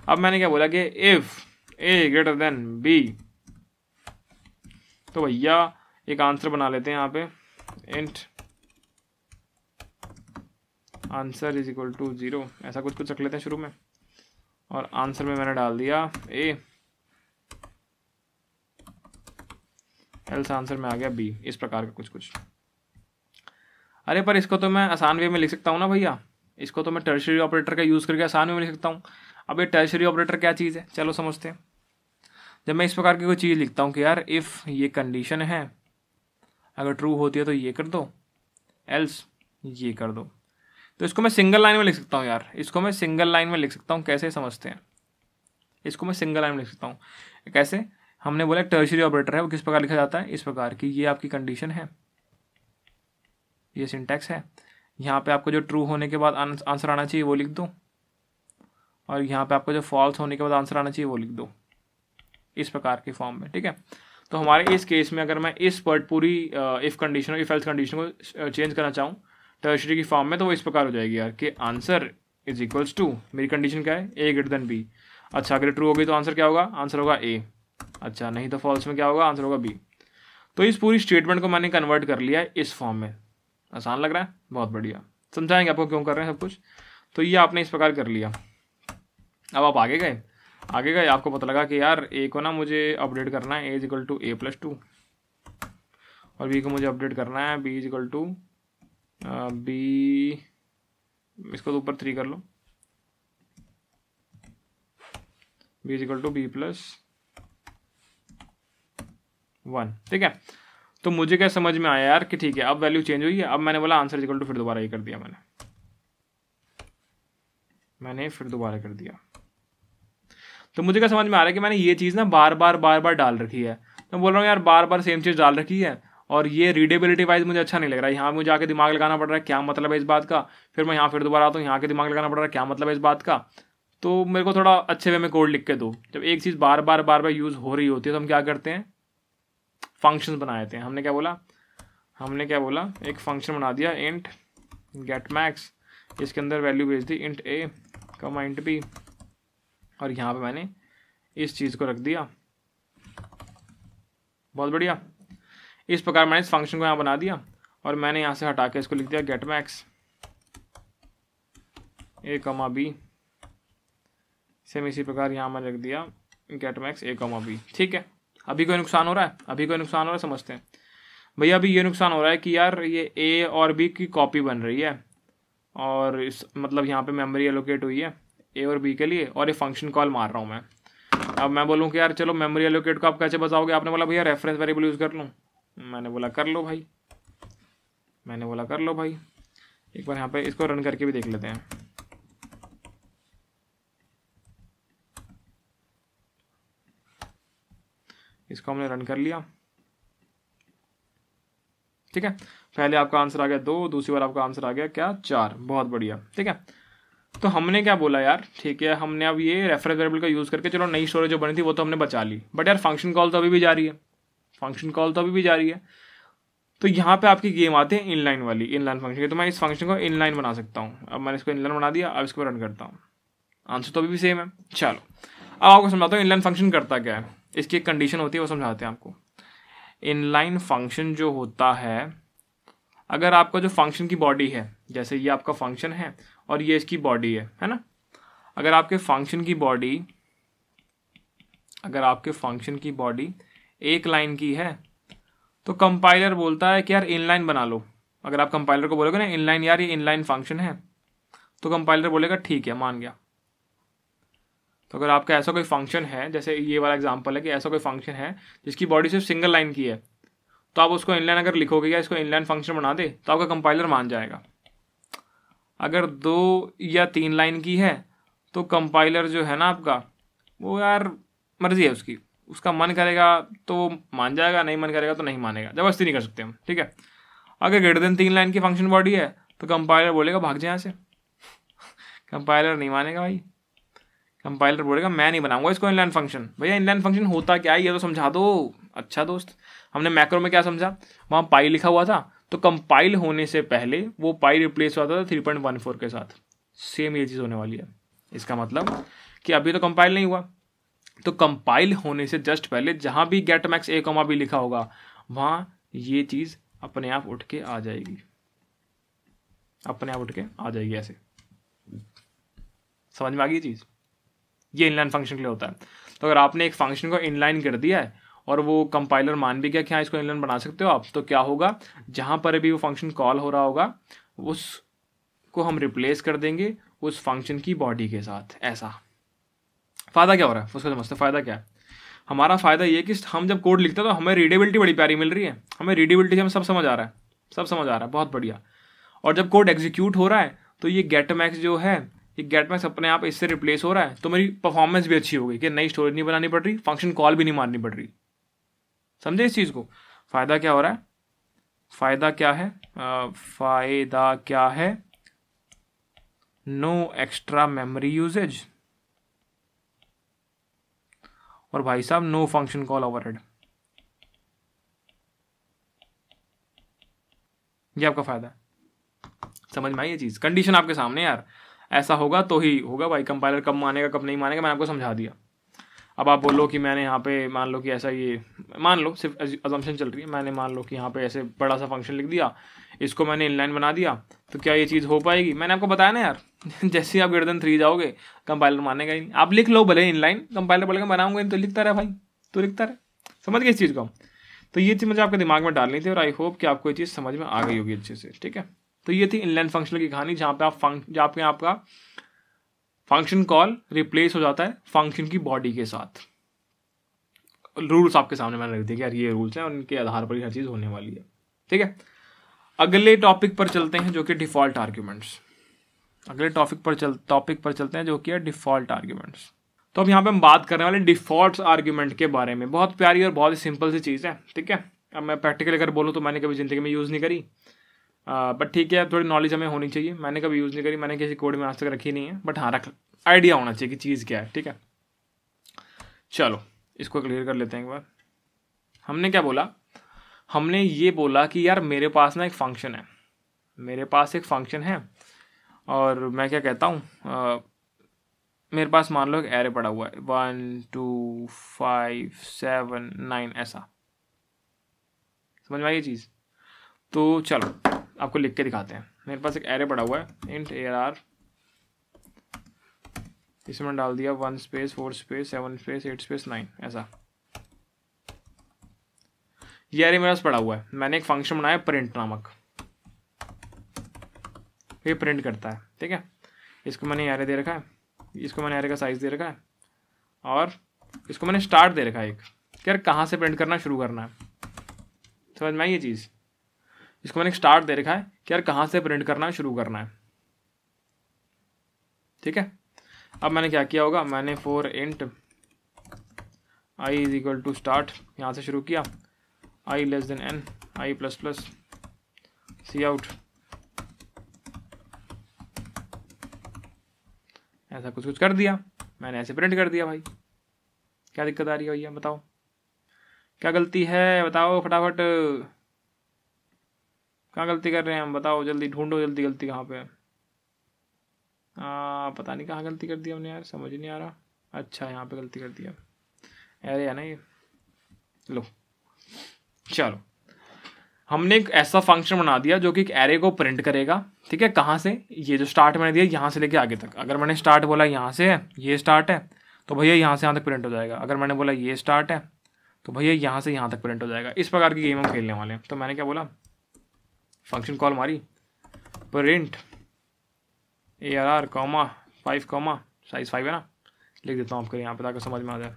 अब मैंने क्या बोला कि if A greater than B तो भैया एक आंसर बना लेते हैं यहाँ पे int answer is equal to zero ऐसा कुछ कुछ रख लेते हैं शुरू में और आंसर में मैंने डाल दिया ए एल्स आंसर में आ गया बी इस प्रकार का कुछ कुछ अरे पर इसको तो मैं आसान वे में लिख सकता हूँ ना भैया इसको तो मैं टर्शरी ऑपरेटर का यूज़ करके आसान वे में लिख सकता हूँ अब ये टर्शरी ऑपरेटर क्या चीज़ है चलो समझते हैं जब मैं इस प्रकार की कोई चीज़ लिखता हूँ कि यार इफ़ ये कंडीशन है अगर ट्रू होती है तो ये कर दो एल्स ये कर दो तो इसको मैं सिंगल लाइन में लिख सकता हूँ यार इसको मैं सिंगल लाइन में लिख सकता हूँ कैसे समझते हैं इसको मैं सिंगल लाइन में लिख सकता हूँ कैसे हमने बोला टर्शरी ऑपरेटर है वो किस प्रकार लिखा जाता है इस प्रकार की ये आपकी कंडीशन है ये सिंटैक्स है यहाँ पे आपको जो ट्रू होने के बाद आंसर आना चाहिए वो लिख दो और यहाँ पे आपको जो फॉल्स होने के बाद आंसर आना चाहिए वो लिख दो इस प्रकार के फॉर्म में ठीक है तो हमारे इस केस में अगर मैं इस वर्ड पूरी if condition if else condition को चेंज uh, करना चाहूँ टर्शरी की फॉर्म में तो वो इस प्रकार हो जाएगी यार कि आंसर इज इक्वल्स टू मेरी कंडीशन क्या है ए ग्रेटर देन बी अच्छा अगर ट्रू होगी तो आंसर क्या होगा आंसर होगा ए अच्छा नहीं तो फॉल्स में क्या होगा आंसर होगा बी तो इस पूरी स्टेटमेंट को मैंने कन्वर्ट कर लिया है इस फॉर्म में आसान लग रहा है बहुत बढ़िया समझाएंगे आपको क्यों कर रहे हैं सब कुछ तो ये आपने इस प्रकार कर लिया अब आप आगे गए आगे गए आपको पता लगा कि यार ए को ना मुझे अपडेट करना है A is equal to A plus two और बी को मुझे अपडेट करना है B is equal to B इसको तो ऊपर थ्री कर लो B is equal to B plus one ठीक है तो मुझे क्या समझ में आया यार कि ठीक है अब वैल्यू चेंज हुई है अब मैंने बोला आंसर इज इक्वल टू फिर दोबारा ये कर दिया मैंने मैंने फिर दोबारा कर दिया तो मुझे क्या समझ में आ रहा है कि मैंने ये चीज़ ना बार बार बार बार डाल रखी है तो बोल रहा हूँ यार बार बार सेम चीज़ डाल रखी है और ये रीडेबिलिटी वाइज मुझे अच्छा नहीं लग रहा है यहाँ मुझे आके दिमाग लगाना पड़ रहा है क्या मतलब है इस बात का फिर मैं यहाँ फिर दोबारा आता हूँ यहाँ के दिमाग लगाना पड़ रहा है क्या मतलब है इस बात का तो मेरे को थोड़ा अच्छे वे में कोड लिख के दो जब एक चीज़ बार बार बार बार यूज़ हो रही होती है तो हम क्या करते हैं फंक्शन बना देते हैं हमने क्या बोला हमने क्या बोला एक फंक्शन बना दिया इंट गेट मैक्स इसके अंदर वैल्यू भेज दी इंट ए कमा इंट बी और यहाँ पे मैंने इस चीज़ को रख दिया बहुत बढ़िया इस प्रकार मैंने इस फंक्शन को यहाँ बना दिया और मैंने यहाँ से हटा के इसको लिख दिया गेट मैक्स ए कमा बी सेम इसी प्रकार यहाँ मैंने रख दिया गेट मैक्स ए कमा बी ठीक है अभी कोई नुकसान हो रहा है अभी कोई नुकसान हो रहा है समझते हैं भैया अभी ये नुकसान हो रहा है कि यार ये ए और बी की कॉपी बन रही है और इस मतलब यहाँ पे मेमोरी एलोकेट हुई है ए और बी के लिए और ये फंक्शन कॉल मार रहा हूँ मैं अब मैं बोलूँ कि यार चलो मेमोरी एलोकेट को आप कैसे बताओगे आपने बोला भैया रेफरेंस वेरिएबल यूज़ कर लूँ मैंने बोला कर लो भाई मैंने बोला कर लो भाई एक बार यहाँ पर इसको रन करके भी देख लेते हैं इसको हमने रन कर लिया ठीक है पहले आपका आंसर आ गया दो दूसरी बार आपका आंसर आ गया क्या चार बहुत बढ़िया ठीक है तो हमने क्या बोला यार ठीक है हमने अब ये रेफर वेरिएबल का यूज़ करके चलो नई स्टोरेज जो बनी थी वो तो हमने बचा ली बट यार फंक्शन कॉल तो अभी भी जा रही है फंक्शन कॉल तो अभी भी जा रही है तो यहाँ पे आपकी गेम आती है इनलाइन वाली इनलाइन फंक्शन की तो मैं इस फंक्शन को इनलाइन बना सकता हूँ अब मैंने इसको इनलाइन बना दिया अब इसको रन करता हूँ आंसर तो अभी भी सेम है चलो अब आपको समझाता हूँ इनलाइन फंक्शन करता क्या है इसकी एक कंडीशन होती है वो समझाते हैं आपको इनलाइन फंक्शन जो होता है अगर आपका जो फंक्शन की बॉडी है जैसे ये आपका फंक्शन है और ये इसकी बॉडी है है ना अगर आपके फंक्शन की बॉडी अगर आपके फंक्शन की बॉडी एक लाइन की है तो कंपाइलर बोलता है कि यार इनलाइन बना लो अगर आप कंपाइलर को बोलोगे ना इनलाइन यार ये इनलाइन फंक्शन है तो कंपाइलर बोलेगा ठीक है मान गया तो अगर आपका ऐसा कोई फंक्शन है जैसे ये वाला एग्जांपल है कि ऐसा कोई फंक्शन है जिसकी बॉडी सिर्फ सिंगल लाइन की है तो आप उसको इनलाइन अगर लिखोगे या इसको इनलाइन फंक्शन बना दे तो आपका कंपाइलर मान जाएगा अगर दो या तीन लाइन की है तो कंपाइलर जो है ना आपका वो यार मर्जी है उसकी उसका मन करेगा तो वो मान जाएगा नहीं मन करेगा तो नहीं मानेगा जबरदस्ती नहीं कर सकते हम ठीक है अगर ग्रेटर देन तीन लाइन की फंक्शन बॉडी है तो कंपाइलर बोलेगा भाग जाए यहाँ से कंपाइलर नहीं मानेगा भाई कंपाइलर बोलेगा मैं नहीं बनाऊंगा इसको इनलाइन फंक्शन भैया इनलाइन फंक्शन होता क्या है ये तो समझा दो अच्छा दोस्त हमने मैक्रो में क्या समझा वहाँ पाई लिखा हुआ था तो कंपाइल होने से पहले वो पाई रिप्लेस हुआ था थ्री पॉइंट वन फोर के साथ सेम ये चीज़ होने वाली है इसका मतलब कि अभी तो कंपाइल नहीं हुआ तो कंपाइल होने से जस्ट पहले जहाँ भी गेट मैक्स ए कॉमा भी लिखा होगा वहाँ ये चीज़ अपने आप उठ के आ जाएगी अपने आप उठ के आ जाएगी ऐसे समझ में आ गई चीज़ ये इनलाइन फंक्शन के लिए होता है तो अगर आपने एक फंक्शन को इनलाइन कर दिया है और वो कंपाइलर मान भी गया कि हाँ इसको इनलाइन बना सकते हो आप तो क्या होगा जहाँ पर भी वो फंक्शन कॉल हो रहा होगा उस को हम रिप्लेस कर देंगे उस फंक्शन की बॉडी के साथ ऐसा फ़ायदा क्या हो रहा है उसको समझते फ़ायदा क्या है हमारा फ़ायदा ये कि हम जब कोड लिखते हैं तो हमें रीडेबिलिटी बड़ी प्यारी मिल रही है हमें रीडेबिलिटी हमें सब समझ आ रहा है सब समझ आ रहा है बहुत बढ़िया और जब कोड एग्जीक्यूट हो रहा है तो ये गेट मैक्स जो है ये गेट मैक्स अपने आप इससे रिप्लेस हो रहा है तो मेरी परफॉर्मेंस भी अच्छी हो गई कि नई स्टोरेज नहीं बनानी पड़ रही फंक्शन कॉल भी नहीं मारनी पड़ रही समझे इस चीज़ को फ़ायदा क्या हो रहा है फ़ायदा क्या है फ़ायदा क्या है नो एक्स्ट्रा मेमोरी यूजेज और भाई साहब नो फंक्शन कॉल ओवरहेड ये आपका फ़ायदा है समझ में आई ये चीज़ कंडीशन आपके सामने यार ऐसा होगा तो ही होगा भाई कंपाइलर कब मानेगा कब नहीं मानेगा मैंने आपको समझा दिया अब आप बोलो कि मैंने यहाँ पे मान लो कि ऐसा ये मान लो सिर्फ अजम्पन चल रही है मैंने मान लो कि यहाँ पे ऐसे बड़ा सा फंक्शन लिख दिया इसको मैंने इनलाइन बना दिया तो क्या ये चीज़ हो पाएगी मैंने आपको बताया ना यार जैसे आप गर्दन थ्री जाओगे कंपाइलर मानेगा ही नहीं आप लिख लो भले इनलाइन कंपाइलर बोलेगा बनाऊंगा तो लिखता रहे भाई तो लिखता रहे समझ गए इस चीज़ को तो ये चीज़ मुझे आपके दिमाग में डालनी थी और आई होप कि आपको ये चीज़ समझ में आ गई होगी अच्छे से ठीक है तो ये थी इनलाइन फंक्शन की कहानी जहाँ पे आप फंक्शन जहाँ पे आपका फंक्शन कॉल रिप्लेस हो जाता है फंक्शन की बॉडी के साथ रूल्स आपके सामने मैंने रख कि यार ये रूल्स हैं और इनके आधार पर हर चीज़ होने वाली है ठीक है अगले टॉपिक पर चलते हैं जो कि डिफ़ॉल्ट आर्ग्यूमेंट्स अगले टॉपिक पर चल टॉपिक पर चलते हैं जो कि है डिफ़ॉल्ट आर्ग्यूमेंट्स तो अब यहाँ पे हम बात करने वाले डिफ़ॉल्ट आर्ग्यूमेंट के बारे में बहुत प्यारी और बहुत ही सिंपल सी चीज़ है ठीक है अब मैं प्रैक्टिकल अगर बोलूँ तो मैंने कभी ज़िंदगी में यूज़ नहीं करी बट ठीक है थोड़ी नॉलेज हमें होनी चाहिए मैंने कभी यूज़ नहीं करी मैंने किसी कोड में आज तक रखी नहीं है बट हाँ रख आइडिया होना चाहिए कि चीज़ क्या है ठीक है चलो इसको क्लियर कर लेते हैं एक बार हमने क्या बोला हमने ये बोला कि यार मेरे पास ना एक फंक्शन है मेरे पास एक फंक्शन है और मैं क्या कहता हूँ मेरे पास मान लो एक एरे पड़ा हुआ है one two five seven nine ऐसा समझ में आई ये चीज़ तो चलो आपको लिख के दिखाते हैं मेरे पास एक एरे पड़ा हुआ है इंट ए आर इसमें मैंने डाल दिया one space four space seven space eight space nine ऐसा ये एरे मेरे पास पड़ा हुआ है मैंने एक फंक्शन बनाया प्रिंट नामक ये प्रिंट करता है ठीक है इसको मैंने एरे दे रखा है इसको मैंने एरे का साइज़ दे रखा है और इसको मैंने स्टार्ट दे रखा है एक यार कहाँ से प्रिंट करना शुरू करना है समझ में आई ये चीज़ इसको मैंने स्टार्ट दे रखा है कि यार कहाँ से प्रिंट करना है शुरू करना है ठीक है अब मैंने क्या किया होगा मैंने for int I is equal to start यहाँ से शुरू किया i less than n i plus plus cout ऐसा कुछ कुछ कर दिया मैंने ऐसे प्रिंट कर दिया भाई क्या दिक्कत आ रही है भैया बताओ क्या गलती है बताओ फटाफट कहाँ गलती कर रहे हैं हम बताओ जल्दी ढूंढो जल्दी गलती कहाँ पे है आ, पता नहीं कहाँ गलती कर दी हमने यार समझ नहीं आ रहा अच्छा यहाँ पे गलती कर दिया अरे है ना ये लो चलो हमने एक ऐसा फंक्शन बना दिया जो कि एक एरे को प्रिंट करेगा ठीक है कहाँ से ये जो स्टार्ट मैंने दिया यहाँ से लेके आगे तक अगर मैंने स्टार्ट बोला यहाँ से है ये स्टार्ट है तो भैया यहाँ से यहाँ तक प्रिंट हो जाएगा अगर मैंने बोला ये स्टार्ट है तो भैया यहाँ से यहाँ तक प्रिंट हो जाएगा इस प्रकार की गेम हम खेलने वाले हैं तो मैंने क्या बोला फंक्शन कॉल मारी print A R R comma five comma size five है ना लिख देता हूँ आपको यहाँ पे ताकि समझ में आ जाए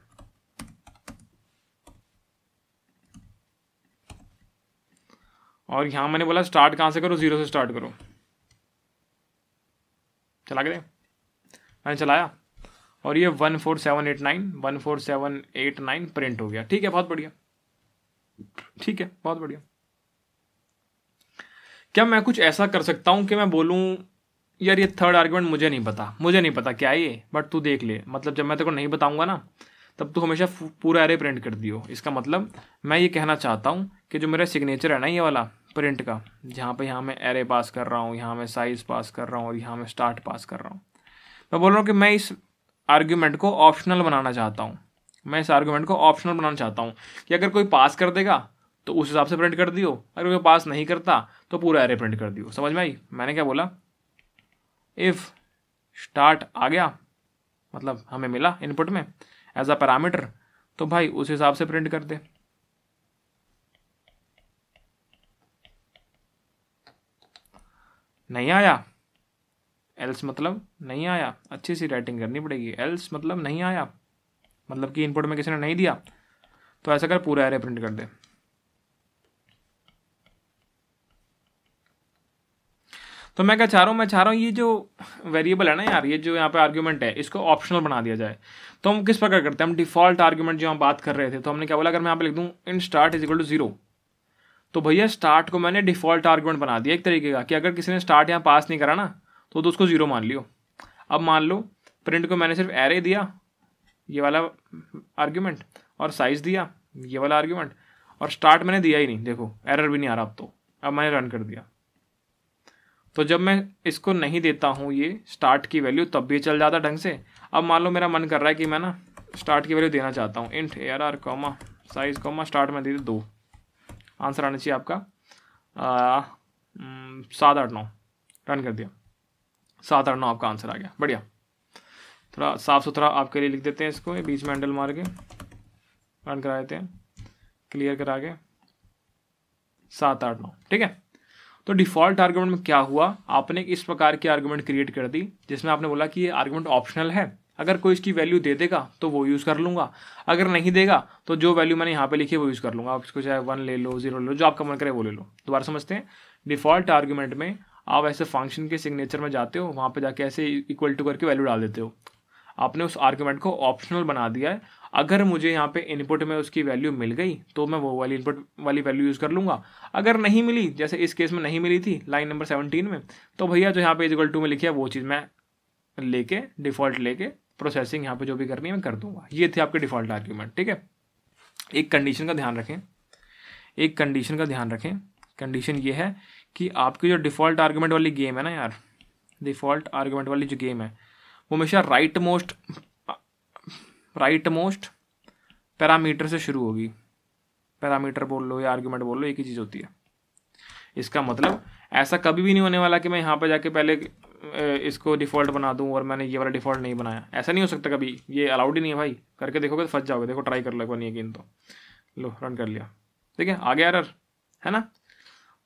और यहाँ मैंने बोला स्टार्ट कहाँ से करो ज़ीरो से स्टार्ट करो चला के दे मैंने चलाया और ये one four seven eight nine one four seven eight nine print हो गया ठीक है बहुत बढ़िया ठीक है बहुत बढ़िया क्या मैं कुछ ऐसा कर सकता हूँ कि मैं बोलूँ यार ये थर्ड आर्ग्यूमेंट मुझे नहीं पता मुझे नहीं पता क्या ये बट तू देख ले मतलब जब मैं तेरे को नहीं बताऊँगा ना तब तू हमेशा पूरा एरे प्रिंट कर दियो इसका मतलब मैं ये कहना चाहता हूँ कि जो मेरा सिग्नेचर है ना ये वाला प्रिंट का जहाँ पे यहाँ मैं एरे पास कर रहा हूँ यहाँ मैं साइज़ पास कर रहा हूँ और यहाँ मैं स्टार्ट पास कर रहा हूँ मैं बोल रहा हूँ कि मैं इस आर्ग्यूमेंट को ऑप्शनल बनाना चाहता हूँ मैं इस आर्ग्यूमेंट को ऑप्शनल बनाना चाहता हूँ कि अगर कोई पास कर देगा तो उस हिसाब से प्रिंट कर दियो अगर वो पास नहीं करता तो पूरा एरे प्रिंट कर दियो समझ में आई मैंने क्या बोला इफ़ स्टार्ट आ गया मतलब हमें मिला इनपुट में एज अ पैरामीटर तो भाई उस हिसाब से प्रिंट कर दे नहीं आया एल्स मतलब नहीं आया अच्छी सी राइटिंग करनी पड़ेगी एल्स मतलब नहीं आया मतलब कि इनपुट में किसी ने नहीं दिया तो ऐसा कर पूरा एरे प्रिंट कर दे तो मैं क्या चाह रहा हूँ मैं चाह रहा हूँ ये जो वेरिएबल है ना यार ये जो यहाँ पे आर्ग्यूमेंट है इसको ऑप्शनल बना दिया जाए तो हम किस प्रकार करते हैं हम डिफॉल्ट आर्ग्यूमेंट जो हम बात कर रहे थे तो हमने क्या बोला अगर मैं यहाँ पे लिख दूँ int start is equal to zero तो भैया स्टार्ट को मैंने डिफॉल्ट आर्ग्यूमेंट बना दिया एक तरीके का कि अगर किसी ने स्टार्ट यहाँ पास नहीं करा ना तो, तो उसको जीरो मान लियो अब मान लो प्रिंट को मैंने सिर्फ एरे दिया ये वाला आर्ग्यूमेंट और साइज दिया ये वाला आर्ग्यूमेंट और स्टार्ट मैंने दिया ही नहीं देखो एरर भी नहीं आ रहा अब तो अब मैंने रन कर दिया तो जब मैं इसको नहीं देता हूँ ये स्टार्ट की वैल्यू तब भी चल जाता ढंग से अब मान लो मेरा मन कर रहा है कि मैं ना स्टार्ट की वैल्यू देना चाहता हूँ int A R R comma size comma start में दे दे दो आंसर आना चाहिए आपका हम्म, सात आठ नौ रन कर दिया सात आठ नौ आपका आंसर आ गया बढ़िया थोड़ा साफ सुथरा आपके लिए लिख देते हैं इसको बीच में हैंडल मार के रन करा देते हैं क्लियर करा के सात आठ नौ ठीक है तो डिफॉल्ट आर्गूमेंट में क्या हुआ आपने इस प्रकार की आर्गूमेंट क्रिएट कर दी जिसमें आपने बोला कि ये आर्गूमेंट ऑप्शनल है अगर कोई इसकी वैल्यू दे देगा तो वो यूज़ कर लूँगा अगर नहीं देगा तो जो वैल्यू मैंने यहाँ पे लिखी है वो यूज़ कर लूँगा आप इसको चाहे वन ले लो जीरो ले लो जो आपका मन करे वो ले लो दोबारा समझते हैं डिफ़ॉल्ट आर्गूमेंट में आप ऐसे फंक्शन के सिग्नेचर में जाते हो वहाँ पर जाके ऐसे इक्वल टू करके वैल्यू डाल देते हो आपने उस आर्ग्यूमेंट को ऑप्शनल बना दिया है अगर मुझे यहाँ पे इनपुट में उसकी वैल्यू मिल गई तो मैं वो वाली इनपुट वाली वैल्यू यूज़ कर लूँगा अगर नहीं मिली जैसे इस केस में नहीं मिली थी लाइन नंबर सेवनटीन में तो भैया जो यहाँ पे इजिकल टू में लिखी है वो चीज़ मैं लेके डिफ़ॉल्ट लेके प्रोसेसिंग यहाँ पे जो भी करनी है मैं कर दूंगा ये थे आपके डिफ़ॉल्ट आर्ग्यूमेंट ठीक है एक कंडीशन का ध्यान रखें एक कंडीशन का ध्यान रखें कंडीशन ये है कि आपकी जो डिफ़ॉल्ट आर्ग्यूमेंट वाली गेम है ना यार डिफ़ॉल्ट आर्ग्यूमेंट वाली जो गेम है वो हमेशा right most right most parameter से शुरू होगी पैरामीटर बोल लो या आर्ग्यूमेंट बोल लो एक ही चीज़ होती है इसका मतलब ऐसा कभी भी नहीं होने वाला कि मैं यहाँ पर जाके पहले इसको डिफ़ॉल्ट बना दूँ और मैंने ये वाला डिफ़ॉल्ट नहीं बनाया ऐसा नहीं हो सकता कभी ये अलाउड ही नहीं है भाई करके देखोगे तो फंस जाओगे देखो ट्राई कर लो नहीं यकीन तो लो रन कर लिया ठीक है गया एरर है ना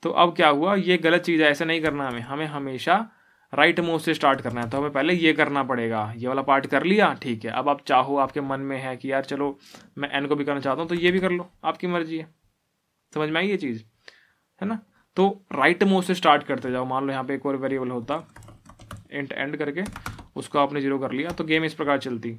तो अब क्या हुआ ये गलत चीज़ है ऐसा नहीं करना हमें हमें हमेशा राइट मोस्ट से स्टार्ट करना है तो हमें पहले ये करना पड़ेगा ये वाला पार्ट कर लिया ठीक है अब आप चाहो आपके मन में है कि यार चलो मैं एन को भी करना चाहता हूँ तो ये भी कर लो आपकी मर्जी है समझ में आई ये चीज़ है ना तो राइट मोस्ट से स्टार्ट करते जाओ मान लो यहाँ पे एक और वेरिएबल होता इंट एंड करके उसको आपने जीरो कर लिया तो गेम इस प्रकार चलती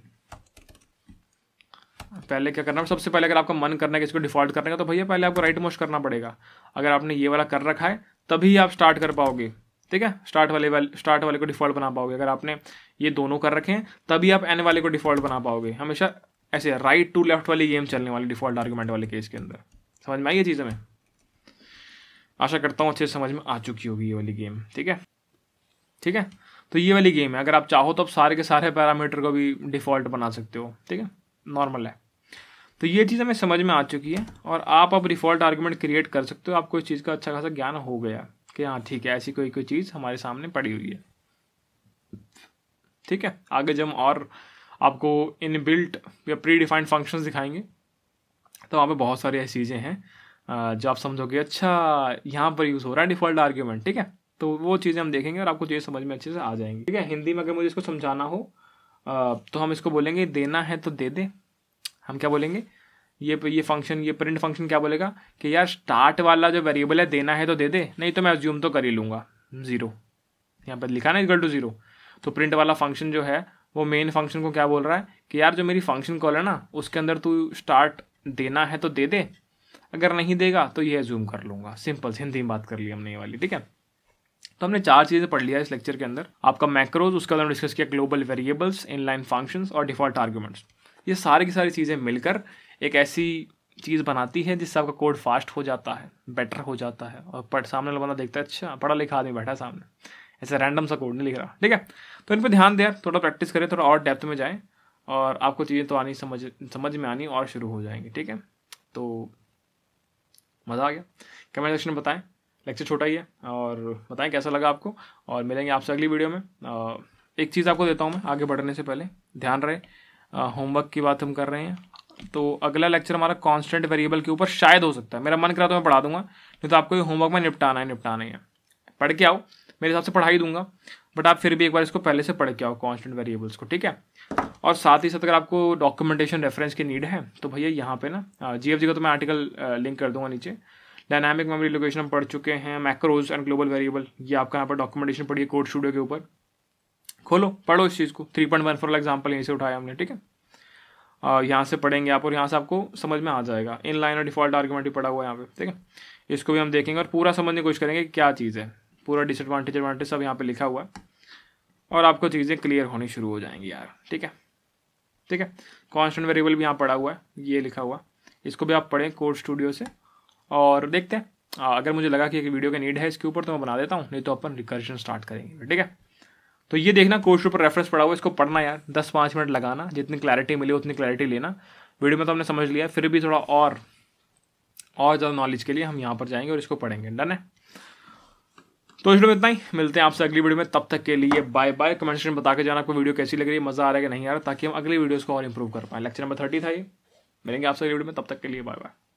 पहले क्या करना सबसे पहले अगर आपका मन करना है कि इसको डिफॉल्ट करने का तो भैया पहले आपको राइट मोस्ट करना पड़ेगा अगर आपने ये वाला कर रखा है तभी आप स्टार्ट कर पाओगे ठीक है स्टार्ट वाले वाले स्टार्ट वाले को डिफॉल्ट बना पाओगे अगर आपने ये दोनों कर रखे हैं तभी आप एन वाले को डिफॉल्ट बना पाओगे हमेशा ऐसे राइट टू लेफ्ट वाली गेम चलने वाली डिफॉल्ट आर्ग्यूमेंट वाले केस के अंदर समझ में आई ये चीज़ हमें आशा करता हूँ अच्छे से समझ में आ चुकी होगी ये वाली गेम ठीक है ठीक है तो ये वाली गेम है अगर आप चाहो तो आप सारे के सारे पैरामीटर को भी डिफ़ॉल्ट बना सकते हो ठीक है नॉर्मल है तो ये चीज़ हमें समझ में आ चुकी है और आप अब डिफ़ॉल्ट आर्ग्यूमेंट क्रिएट कर सकते हो आपको इस चीज़ का अच्छा खासा ज्ञान हो गया कि हाँ ठीक है ऐसी कोई कोई चीज़ हमारे सामने पड़ी हुई है ठीक है आगे जब हम और आपको इन बिल्ट या प्री डिफाइंड फंक्शन दिखाएंगे तो वहाँ पे बहुत सारी ऐसी चीज़ें हैं जो आप समझोगे अच्छा यहाँ पर यूज़ हो रहा है डिफ़ॉल्ट आर्ग्यूमेंट ठीक है तो वो चीज़ें हम देखेंगे और आपको चीज़ें तो समझ में अच्छे से आ जाएंगी ठीक है हिंदी में अगर मुझे इसको समझाना हो तो हम इसको बोलेंगे देना है तो दे दे हम क्या बोलेंगे ये ये फंक्शन ये प्रिंट फंक्शन क्या बोलेगा कि यार स्टार्ट वाला जो वेरिएबल है देना है तो दे दे नहीं तो मैं अज्यूम तो कर ही लूँगा ज़ीरो यहाँ पर लिखा ना इक्वल टू ज़ीरो तो प्रिंट वाला फंक्शन जो है वो मेन फंक्शन को क्या बोल रहा है कि यार जो मेरी फंक्शन कॉल है ना उसके अंदर तू स्टार्ट देना है तो दे दे अगर नहीं देगा तो ये जूम कर लूँगा सिंपल हिंदी में बात कर ली हमने ये वाली ठीक है तो हमने चार चीज़ें पढ़ लिया इस लेक्चर के अंदर आपका मैक्रोज उसके अंदर डिस्कस किया ग्लोबल वेरिएबल्स इनलाइन फंक्शंस और डिफॉल्ट आर्ग्यूमेंट्स ये सारी की सारी चीज़ें मिलकर एक ऐसी चीज़ बनाती है जिससे आपका कोड फास्ट हो जाता है बेटर हो जाता है और पढ़ सामने वाला बंदा देखता है अच्छा पढ़ा लिखा आदमी बैठा सामने ऐसे रैंडम सा कोड नहीं लिख रहा ठीक है तो इन पर ध्यान दें थोड़ा प्रैक्टिस करें थोड़ा और डेप्थ में जाएँ और आपको चीज़ें तो आनी समझ समझ में आनी और शुरू हो जाएंगी ठीक है तो मज़ा आ गया कमेंट सेक्शन में बताएं लेक्चर छोटा ही है और बताएं कैसा लगा आपको और मिलेंगे आपसे अगली वीडियो में एक चीज़ आपको देता हूँ मैं आगे बढ़ने से पहले ध्यान रहे होमवर्क की बात हम कर रहे हैं तो अगला लेक्चर हमारा कॉन्स्टेंट वेरिएबल के ऊपर शायद हो सकता है मेरा मन करा तो मैं पढ़ा दूंगा नहीं तो आपको ये होमवर्क में निपटाना है निपटाना ही है पढ़ के आओ मेरे हिसाब से पढ़ा ही दूंगा बट आप फिर भी एक बार इसको पहले से पढ़ के आओ कॉन्स्टेंट वेरिएबल्स को ठीक है और साथ ही साथ अगर आपको डॉक्यूमेंटेशन रेफरेंस की नीड है तो भैया यहाँ पे ना जी का तो मैं आर्टिकल लिंक कर दूंगा नीचे डायनामिक मेमोरी लोकेशन हम पढ़ चुके हैं मैक्रोज एंड ग्लोबल वेरिएबल ये आपका यहाँ पर डॉक्यूमेंटेशन पढ़िए कोड स्टूडियो के ऊपर खोलो पढ़ो इस चीज़ को three point one for example यहीं से उठाया हमने ठीक है यहाँ से पढ़ेंगे आप और यहाँ से आपको समझ में आ जाएगा इन लाइन और डिफॉल्ट आर्ग्यूमेंट भी पड़ा हुआ है यहाँ पे ठीक है इसको भी हम देखेंगे और पूरा समझने की कोशिश करेंगे क्या चीज़ है पूरा डिसएडवांटेज एडवांटेज सब यहाँ पे लिखा हुआ है और आपको चीज़ें क्लियर होनी शुरू हो जाएंगी यार ठीक है ठीक है कॉन्स्टेंट वेरिएबल भी यहाँ पड़ा हुआ है ये लिखा हुआ इसको भी आप पढ़ें कोर्स स्टूडियो से और देखते हैं अगर मुझे लगा कि एक वीडियो का नीड है इसके ऊपर तो मैं बना देता हूँ नहीं तो अपन रिकर्शन स्टार्ट करेंगे ठीक है तो ये देखना कोर्स ऊपर रेफरेंस पड़ा हुआ इसको पढ़ना यार दस पाँच मिनट लगाना जितनी क्लैरिटी मिली उतनी क्लैरिटी लेना वीडियो में तो हमने समझ लिया फिर भी थोड़ा और और ज़्यादा नॉलेज के लिए हम यहाँ पर जाएंगे और इसको पढ़ेंगे डन है तो इस वीडियो में इतना ही मिलते हैं आपसे अगली वीडियो में तब तक के लिए बाय बाय कमेंट सेक्शन में बता के जाना आपको वीडियो कैसी लग रही है मज़ा आ रहा है कि नहीं आ रहा ताकि हम अगली वीडियोस को और इंप्रूव कर पाएँ लेक्चर नंबर थर्टी था ये मिलेंगे आपसे अगली वीडियो में तब तक के लिए बाय बाय